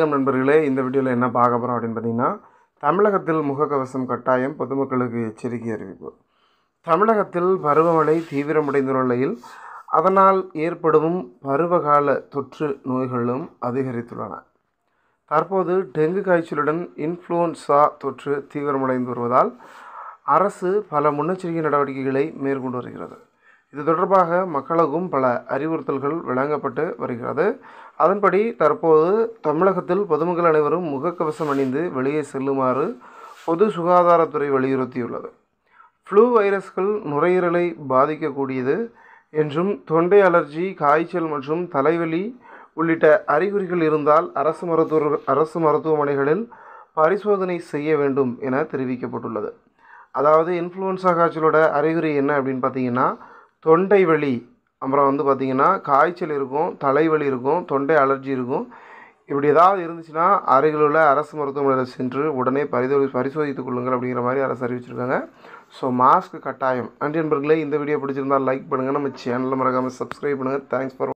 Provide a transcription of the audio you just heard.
வணக்கம் நண்பர்களே இந்த வீடியோவில் என்ன பார்க்க போகிறோம் அப்படின்னு பார்த்தீங்கன்னா தமிழகத்தில் முகக்கவசம் கட்டாயம் பொதுமக்களுக்கு எச்சரிக்கை அறிவிப்பு தமிழகத்தில் பருவமழை தீவிரமடைந்த நிலையில் அதனால் ஏற்படும் பருவகால தொற்று நோய்களும் அதிகரித்துள்ளன தற்போது டெங்கு காய்ச்சலுடன் இன்ஃப்ளூன்சா தொற்று தீவிரமடைந்து வருவதால் அரசு பல முன்னெச்சரிக்கை நடவடிக்கைகளை மேற்கொண்டு வருகிறது இது தொடர்பாக மக்களுக்கும் பல அறிவுறுத்தல்கள் வழங்கப்பட்டு வருகிறது அதன்படி தற்போது தமிழகத்தில் பொதுமக்கள் அனைவரும் முகக்கவசம் அணிந்து வெளியே செல்லுமாறு பொது சுகாதாரத்துறை வலியுறுத்தியுள்ளது ஃப்ளூ வைரஸ்கள் நுரையீரலை பாதிக்கக்கூடியது என்றும் தொண்டை அலர்ஜி காய்ச்சல் மற்றும் தலைவலி உள்ளிட்ட அறிகுறிகள் இருந்தால் அரசு மருத்துவ அரசு மருத்துவமனைகளில் பரிசோதனை செய்ய வேண்டும் என தெரிவிக்கப்பட்டுள்ளது அதாவது இன்ஃப்ளூயன்ஸா காய்ச்சலோட அறிகுறி என்ன அப்படின்னு பார்த்தீங்கன்னா தொண்டை வலி அப்புறம் வந்து பார்த்திங்கன்னா காய்ச்சல் இருக்கும் தலைவலி இருக்கும் தொண்டை அலர்ஜி இருக்கும் இப்படி ஏதாவது இருந்துச்சுன்னா அருகில் உள்ள அரசு மருத்துவமனையில் சென்று உடனே பரிதோ பரிசோதித்துக் கொள்ளுங்கள் அப்படிங்கிற மாதிரி அரசு அறிவிச்சிருக்காங்க ஸோ மாஸ்க் கட்டாயம் அண்ட் நண்பர்களே இந்த வீடியோ பிடிச்சிருந்தால் லைக் பண்ணுங்கள் நம்ம சேனலில் மறக்காமல் சப்ஸ்கிரைப் பண்ணுங்கள் தேங்க்ஸ் ஃபார்